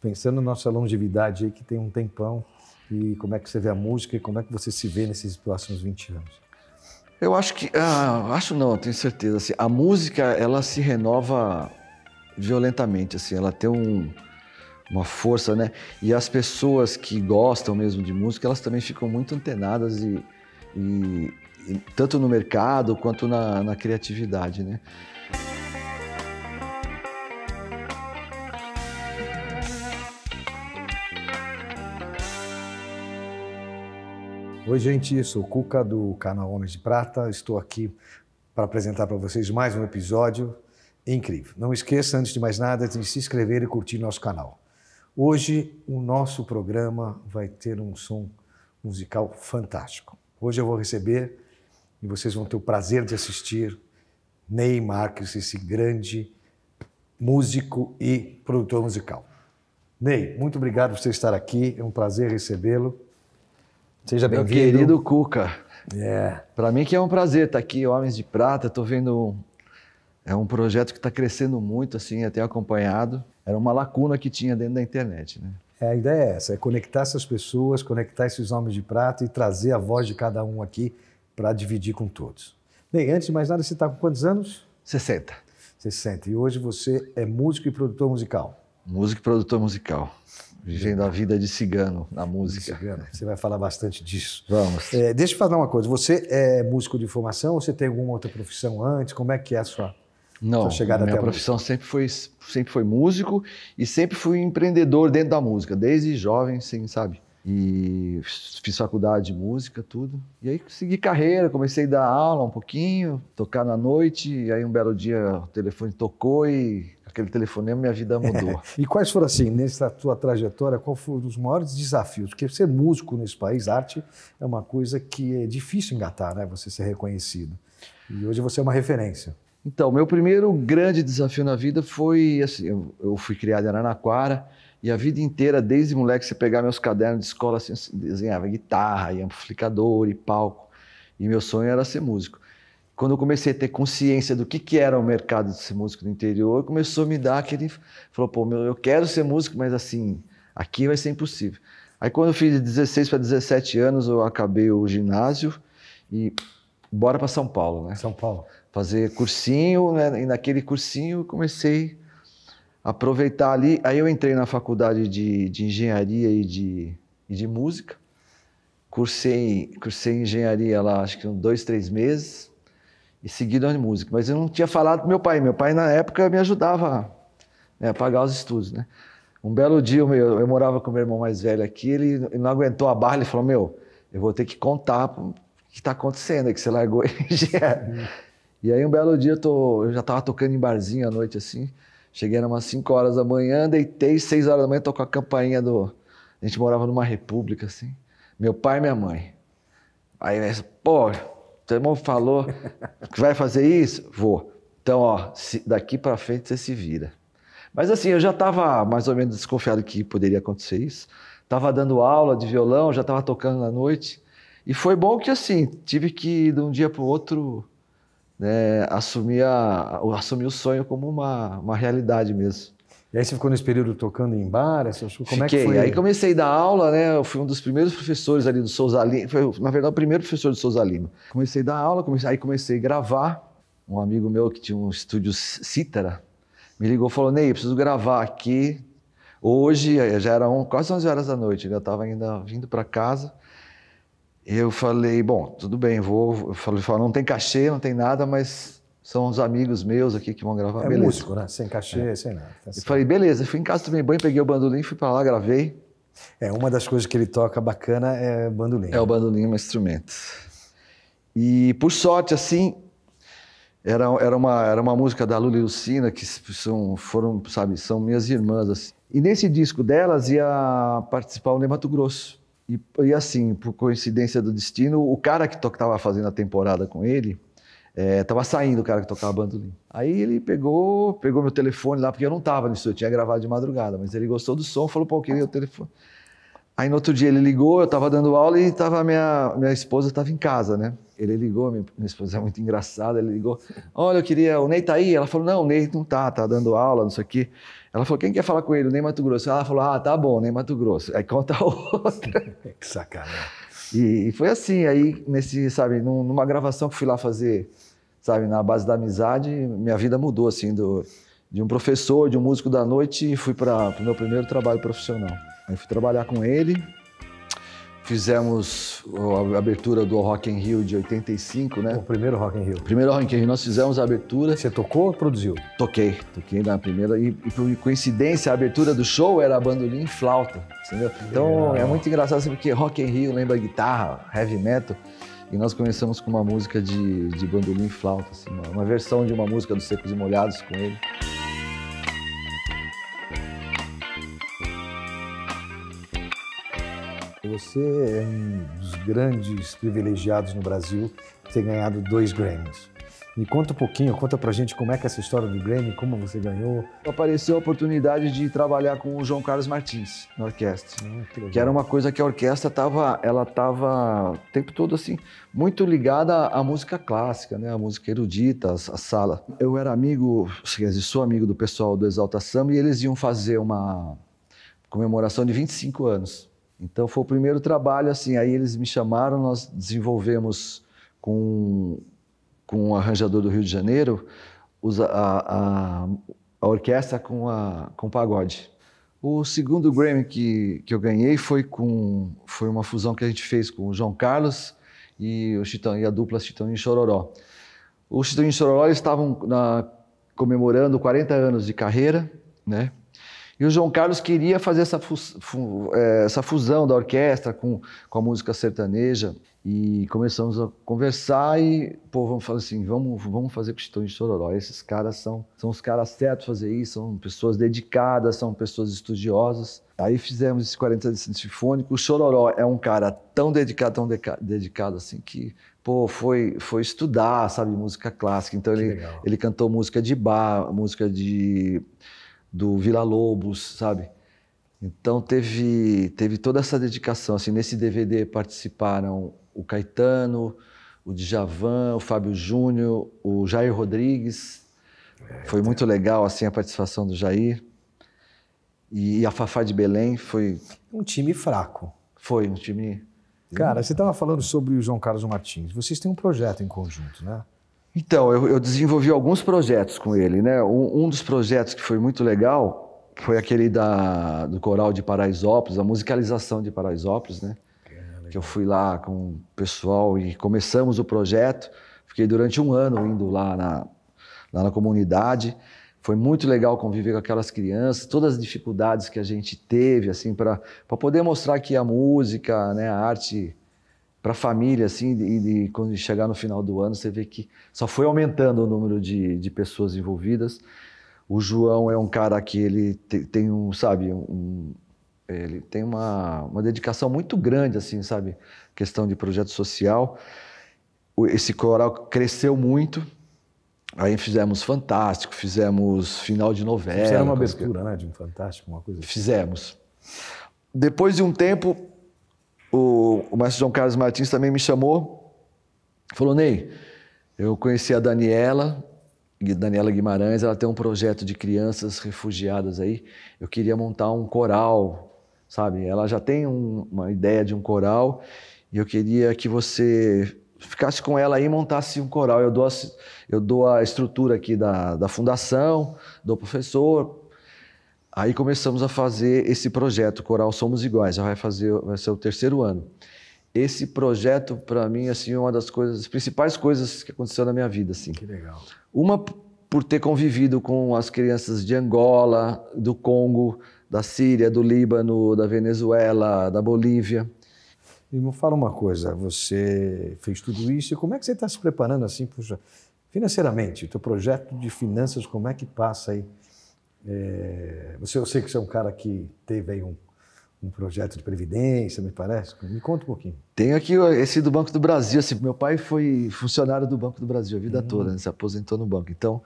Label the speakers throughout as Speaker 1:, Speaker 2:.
Speaker 1: pensando na nossa longevidade aí, que tem um tempão, e como é que você vê a música e como é que você se vê nesses próximos 20 anos?
Speaker 2: Eu acho que, ah, acho não, tenho certeza. Assim, a música ela se renova violentamente, assim, ela tem um, uma força, né? E as pessoas que gostam mesmo de música, elas também ficam muito antenadas e, e, tanto no mercado quanto na, na criatividade, né?
Speaker 1: Oi, gente, eu sou o Cuca do canal Homens de Prata. Estou aqui para apresentar para vocês mais um episódio incrível. Não esqueça, antes de mais nada, de se inscrever e curtir nosso canal. Hoje o nosso programa vai ter um som musical fantástico. Hoje eu vou receber e vocês vão ter o prazer de assistir Ney Marques, é esse grande músico e produtor musical. Ney, muito obrigado por você estar aqui, é um prazer recebê-lo. Seja bem-vindo. Meu querido Cuca. É.
Speaker 2: Para mim que é um prazer estar tá aqui, Homens de Prata. Estou vendo é um projeto que está crescendo muito, assim, até acompanhado. Era uma lacuna que tinha dentro da
Speaker 1: internet, né? É, a ideia é essa, é conectar essas pessoas, conectar esses homens de prata e trazer a voz de cada um aqui para dividir com todos. Bem, antes de mais nada, você está com quantos anos? 60. 60. E hoje você é músico e produtor musical? Músico e produtor musical
Speaker 2: vivendo a vida de cigano na música. Cigano. Você vai falar bastante disso. Vamos.
Speaker 1: É, deixa eu falar uma coisa. Você é músico de formação ou você tem alguma outra profissão antes? Como é que é a sua, Não, sua chegada minha até minha
Speaker 2: profissão sempre foi,
Speaker 1: sempre foi músico e sempre fui empreendedor
Speaker 2: dentro da música, desde jovem, assim, sabe? E fiz faculdade de música, tudo. E aí segui carreira, comecei a dar aula um pouquinho, tocar na noite. E aí um belo dia o telefone tocou e Aquele telefonema, minha vida mudou.
Speaker 1: e quais foram, assim, nessa tua trajetória, qual foram os maiores desafios? Porque ser músico nesse país, arte, é uma coisa que é difícil engatar, né? Você ser reconhecido. E hoje você é uma referência. Então,
Speaker 2: meu primeiro grande desafio na vida foi, assim, eu, eu fui criado em Aranaquara, e a vida inteira, desde moleque, você pegar meus cadernos de escola, assim, desenhava guitarra, e amplificador, e palco. E meu sonho era ser músico quando eu comecei a ter consciência do que, que era o mercado de ser músico do interior, começou a me dar aquele. Falou, pô, meu, eu quero ser músico, mas assim, aqui vai ser impossível. Aí quando eu fiz de 16 para 17 anos, eu acabei o ginásio e bora para São Paulo, né? São Paulo. Fazer cursinho, né? E naquele cursinho eu comecei a aproveitar ali. Aí eu entrei na faculdade de, de engenharia e de, e de música. Cursei, cursei engenharia lá, acho que uns dois, três meses e seguido a música. Mas eu não tinha falado pro meu pai. Meu pai, na época, me ajudava né, a pagar os estudos, né? Um belo dia, eu, eu morava com meu irmão mais velho aqui, ele, não aguentou a barra, ele falou, meu, eu vou ter que contar o que está acontecendo, é que você largou E aí um belo dia, eu, tô, eu já estava tocando em barzinho à noite, assim, cheguei era umas 5 horas da manhã, deitei, 6 horas da manhã, tocou a campainha do... A gente morava numa república, assim, meu pai e minha mãe. Aí, pô, teu irmão falou que vai fazer isso? Vou. Então, ó, daqui para frente você se vira. Mas assim, eu já estava mais ou menos desconfiado que poderia acontecer isso. Estava dando aula de violão, já estava tocando na noite. E foi bom que assim, tive que de um dia para o outro né, assumir, a, assumir o sonho como uma, uma realidade mesmo. E aí você ficou nesse período tocando em bar,
Speaker 1: assim, Como Fiquei. é que foi? Aí
Speaker 2: comecei a dar aula, né? Eu fui um dos primeiros professores ali do Souza Lima. Foi, na verdade, o primeiro professor do Souza Lima. Comecei a dar aula, comecei, aí comecei a gravar. Um amigo meu que tinha um estúdio cítara me ligou e falou, Ney, preciso gravar aqui. Hoje, eh, já era um, quase 11 horas da noite, eu estava ainda vindo para casa. Eu falei, bom, tudo bem, vou. Eu falei, não tem cachê, não tem nada, mas são uns amigos meus aqui que vão gravar. É beleza. músico, né? Sem cachê, é. sem nada. Tá e falei, beleza. Fui em casa, tomei banho, peguei o bandolim, fui para lá, gravei. É, uma das coisas que ele toca bacana é bandolim. É, o bandolim é um instrumento. E, por sorte, assim, era, era, uma, era uma música da Lula e Lucina, que são, foram, sabe, são minhas irmãs. Assim. E nesse disco delas ia participar o Ney Mato Grosso. E, e assim, por coincidência do destino, o cara que estava fazendo a temporada com ele é, tava saindo o cara que tocava bandolim. Aí ele pegou, pegou meu telefone lá, porque eu não tava nisso, eu tinha gravado de madrugada, mas ele gostou do som, falou, pô, eu queria o telefone. Aí no outro dia ele ligou, eu tava dando aula e tava minha, minha esposa tava em casa, né? Ele ligou, minha, minha esposa é muito engraçada, ele ligou, olha, eu queria, o Ney tá aí? Ela falou, não, o Ney não tá, tá dando aula, não sei o quê. Ela falou, quem quer falar com ele? O Ney Mato Grosso. Ela falou, ah, tá bom, Ney Mato Grosso. Aí conta a outra. que sacanagem. E, e, foi assim, aí nesse, sabe, numa gravação que fui lá fazer sabe, na base da amizade, minha vida mudou assim do de um professor, de um músico da noite e fui para o meu primeiro trabalho profissional. Aí fui trabalhar com ele, fizemos a abertura do Rock in Rio de 85, né? O primeiro Rock in Rio. Primeiro Rock in Rio, nós fizemos a abertura. Você tocou ou produziu? Toquei, toquei na primeira. E, e por coincidência, a abertura do show era bandolim e flauta, entendeu? Então é, é muito engraçado assim, porque Rock in Rio lembra guitarra, heavy metal. E nós começamos com uma música de, de bandolim e flauta, assim, uma, uma versão de uma música dos
Speaker 1: Secos e Molhados com ele. Você é um dos grandes privilegiados no Brasil ter ganhado dois Grammys. Me conta um pouquinho, conta pra gente como é que é essa história do Grammy, como você ganhou.
Speaker 2: Apareceu a oportunidade de trabalhar com o João Carlos Martins na orquestra, ah, que, que, era uma coisa que a orquestra tava, ela tava o tempo todo assim, muito ligada à música clássica, né, à música erudita, à, sala. Eu era amigo, sou amigo do pessoal do Exalta Samba e eles iam fazer uma comemoração de 25 anos. Então foi o primeiro trabalho assim, aí eles me chamaram, nós desenvolvemos com com o um arranjador do Rio de Janeiro, usa a, a, a orquestra com, a, com pagode. O segundo Grammy que, que eu ganhei foi com foi uma fusão que a gente fez com o João Carlos e o Chitão e a dupla Chitão e Chororó. O Chitão e Chororó estavam na, comemorando 40 anos de carreira, né? E o João Carlos queria fazer essa, fu é, essa fusão da orquestra com, com a música sertaneja. E começamos a conversar e, pô, vamos falar assim, vamos, vamos fazer com Chitão de Chororó. Esses caras são, são os caras certos fazer isso, são pessoas dedicadas, são pessoas estudiosas. Aí fizemos esse 40 anos sinfônico. O Chororó é um cara tão dedicado, tão dedicado assim que, pô, foi, foi estudar, sabe, música clássica. Então ele, ele cantou música de bar, música de do Vila Lobos, sabe? Então teve, teve toda essa dedicação. Assim, nesse DVD participaram o Caetano, o Djavan, o Fábio Júnior, o Jair Rodrigues. É, foi muito legal assim a participação do Jair. E, e a Fafá de
Speaker 1: Belém foi. Um time fraco. Foi, um time. Cara, você estava falando sobre o João Carlos Martins. Vocês têm um projeto em conjunto, né?
Speaker 2: Então, eu, eu, desenvolvi alguns projetos com ele, né? Um, um, dos projetos que foi muito legal foi aquele da, do coral de Paraisópolis, a musicalização de Paraisópolis, né? Que, eu fui lá com o pessoal e começamos o projeto. Fiquei durante um ano indo lá na, lá na comunidade. Foi muito legal conviver com aquelas crianças, todas as dificuldades que a gente teve, assim, para poder mostrar que a música, né, a arte para a família, assim, e, e, quando chegar no final do ano, você vê que só foi aumentando o número de, de pessoas envolvidas. O João é um cara que ele tem um, sabe, um, ele tem uma, uma dedicação muito grande, assim, sabe, questão de projeto social. Esse coral cresceu muito. Aí fizemos Fantástico, fizemos final de novela. Fizeram uma é. abertura,
Speaker 1: que... né, de um Fantástico, uma coisa assim. Fizemos.
Speaker 2: Depois de um tempo, o, o mestre João Carlos Martins também me chamou, falou: Ney, eu conheci a Daniela, Daniela Guimarães, ela tem um projeto de crianças refugiadas aí. Eu queria montar um coral, sabe? Ela já tem um, uma ideia de um coral e eu queria que você ficasse com ela aí e montasse um coral. Eu dou a, eu dou a estrutura aqui da, da fundação, o professor, Aí começamos a fazer esse projeto, Coral Somos Iguais, vai, fazer, vai ser o terceiro ano. Esse projeto, para mim, assim, é uma das coisas, as principais coisas que aconteceu na minha vida. Assim. Que legal. Uma por ter convivido com as crianças de Angola, do Congo, da Síria, do
Speaker 1: Líbano, da Venezuela, da Bolívia. E me fala uma coisa, você fez tudo isso e como é que você está se preparando assim, puxa, financeiramente? O teu projeto de finanças, como é que passa aí? É, você, eu sei que você é um cara que teve aí um, um projeto de previdência, me parece. Me conta um pouquinho.
Speaker 2: tenho aqui esse do Banco do Brasil. Assim, meu pai foi funcionário do Banco do Brasil a vida hum. toda, né? se aposentou no banco. Então,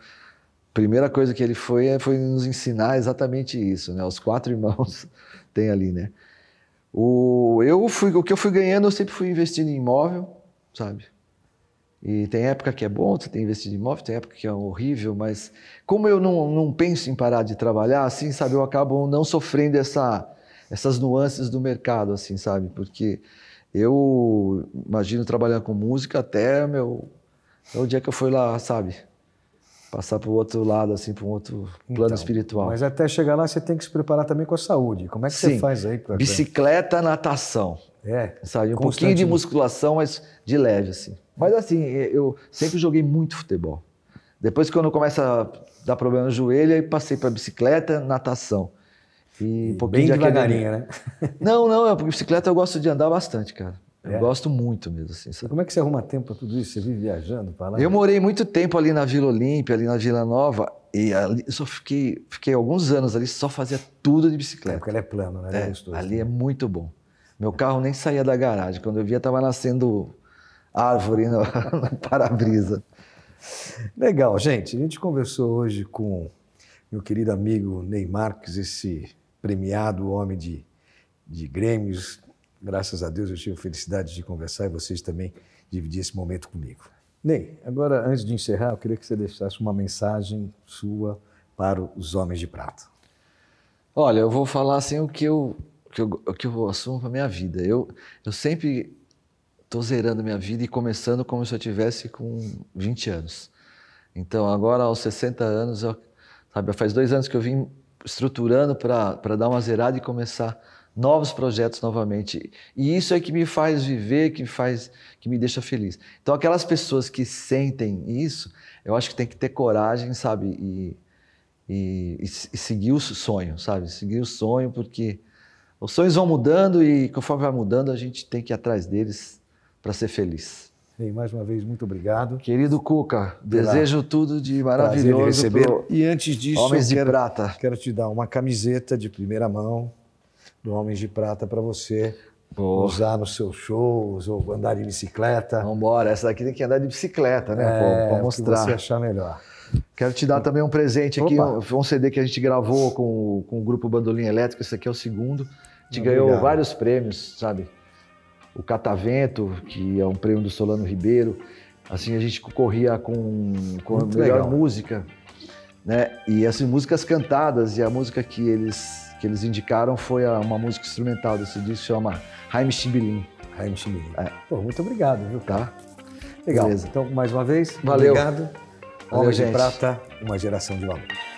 Speaker 2: primeira coisa que ele foi é, foi nos ensinar exatamente isso, né? Os quatro irmãos tem ali, né? O eu fui o que eu fui ganhando, eu sempre fui investindo em imóvel, sabe? E tem época que é bom você tem investido em imóvel, tem época que é horrível, mas como eu não, não penso em parar de trabalhar, assim, sabe, eu acabo não sofrendo essa, essas nuances do mercado, assim, sabe? Porque eu imagino trabalhar com música até meu, o dia que eu fui lá, sabe? Passar para o outro lado, assim, para um outro plano então, espiritual. Mas
Speaker 1: até chegar lá, você tem que se preparar também com a saúde. Como é que Sim. você faz aí? Pra...
Speaker 2: Bicicleta, natação. É. Sabe? Um pouquinho de né? musculação, mas de leve, assim. Mas assim, eu sempre joguei muito futebol. Depois, quando começa a dar problema no joelho, aí passei para bicicleta, natação. E um pouquinho Bem de devagarinho, né? Não, não, é porque bicicleta eu gosto de andar bastante, cara. É. Eu gosto muito mesmo, assim. Sabe?
Speaker 1: como é que você arruma tempo para tudo isso? Você vive viajando para lá? Eu
Speaker 2: morei muito tempo ali na Vila Olímpia, ali na Vila Nova, e ali, eu só fiquei, fiquei alguns anos ali, só fazia tudo de bicicleta. É, porque ela é plana, né? É, é gostoso, ali né? é muito bom. Meu carro nem saía da garagem. Quando eu via, estava nascendo
Speaker 1: árvore no, no para-brisa. Legal, gente. A gente conversou hoje com meu querido amigo Ney Marques, esse premiado homem de, de Grêmios. Graças a Deus eu tive a felicidade de conversar e vocês também dividir esse momento comigo. Ney, agora antes de encerrar, eu queria que você deixasse uma mensagem sua para os homens de prata. Olha, eu vou falar assim o que
Speaker 2: eu, o que eu, o que eu assumo para minha vida. Eu, eu sempre estou zerando minha vida e começando como se eu tivesse com 20 anos. Então, agora aos 60 anos, eu, sabe, faz dois anos que eu vim estruturando para dar uma zerada e começar novos projetos novamente. E isso é que me faz viver, que me faz, que me deixa feliz. Então, aquelas pessoas que sentem isso, eu acho que tem que ter coragem, sabe, e, e, e, e seguir o sonho, sabe, seguir o sonho, porque os sonhos vão mudando e conforme vai mudando, a gente tem que ir atrás deles para ser feliz.
Speaker 1: E mais uma vez, muito obrigado. Querido Cuca, desejo tudo de maravilhoso. Receber. Pro... E antes disso, Homens de quero, Prata. quero te dar uma camiseta de primeira mão do Homens de Prata para você Boa. usar nos seus shows ou andar de bicicleta. Vamos embora, essa daqui tem que andar de bicicleta, né? É, para mostrar. Para você achar melhor. Quero te dar
Speaker 2: também um presente aqui, Opa. um CD que a gente gravou com, com o grupo Bandolim Elétrico, esse aqui é o segundo. A gente ah, ganhou vários prêmios, sabe? o Catavento, que é um prêmio do Solano Ribeiro. Assim, a gente corria com, com a melhor legal. música, né? E as assim, músicas cantadas, e a música que eles, que eles indicaram foi a,
Speaker 1: uma música instrumental desse disco, chama Haim Chimbilim. Haim Chimbilim. É. Pô, muito obrigado, viu? Tá. Legal. Beleza. Então, mais uma vez, Valeu. obrigado. Valeu, Homem de Prata, uma geração de valor.